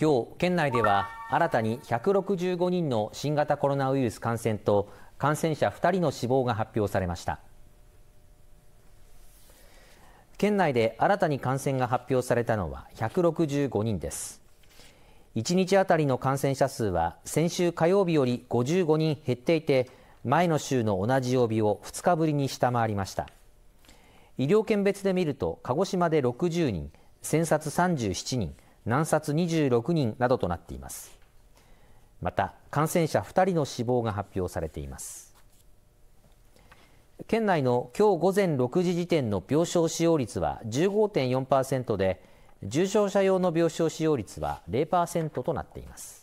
今日県内では新たに165人の新型コロナウイルス感染と感染者2人の死亡が発表されました県内で新たに感染が発表されたのは165人です1日あたりの感染者数は先週火曜日より55人減っていて前の週の同じ曜日を2日ぶりに下回りました医療圏別で見ると鹿児島で60人、千冊37人、難殺26人などとなっていますまた感染者2人の死亡が発表されています県内の今日午前6時時点の病床使用率は15.4%で重症者用の病床使用率は0%となっています